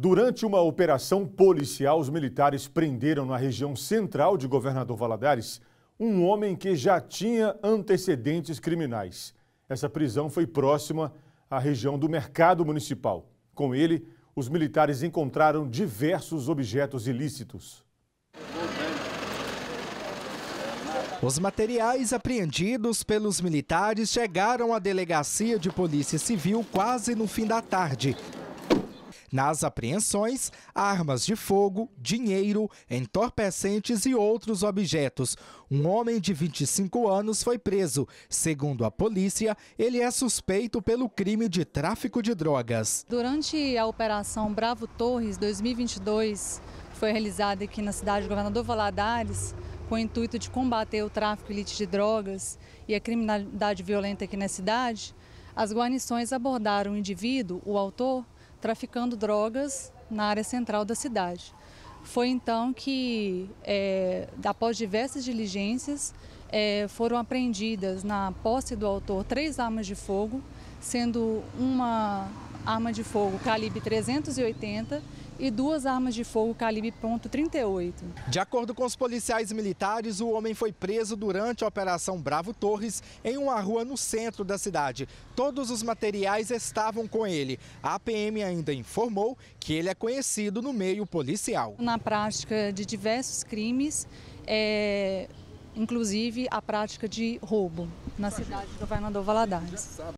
Durante uma operação policial, os militares prenderam na região central de Governador Valadares um homem que já tinha antecedentes criminais. Essa prisão foi próxima à região do mercado municipal. Com ele, os militares encontraram diversos objetos ilícitos. Os materiais apreendidos pelos militares chegaram à delegacia de polícia civil quase no fim da tarde nas apreensões, armas de fogo, dinheiro, entorpecentes e outros objetos. Um homem de 25 anos foi preso. Segundo a polícia, ele é suspeito pelo crime de tráfico de drogas. Durante a Operação Bravo Torres 2022, que foi realizada aqui na cidade do Governador Valadares, com o intuito de combater o tráfico ilícito de drogas e a criminalidade violenta aqui na cidade, as guarnições abordaram o indivíduo, o autor, traficando drogas na área central da cidade. Foi então que, é, após diversas diligências, é, foram apreendidas na posse do autor três armas de fogo, sendo uma arma de fogo calibre 380 e duas armas de fogo calibre .38. De acordo com os policiais militares, o homem foi preso durante a Operação Bravo Torres em uma rua no centro da cidade. Todos os materiais estavam com ele. A PM ainda informou que ele é conhecido no meio policial. Na prática de diversos crimes, é, inclusive a prática de roubo na cidade do governador Valadares.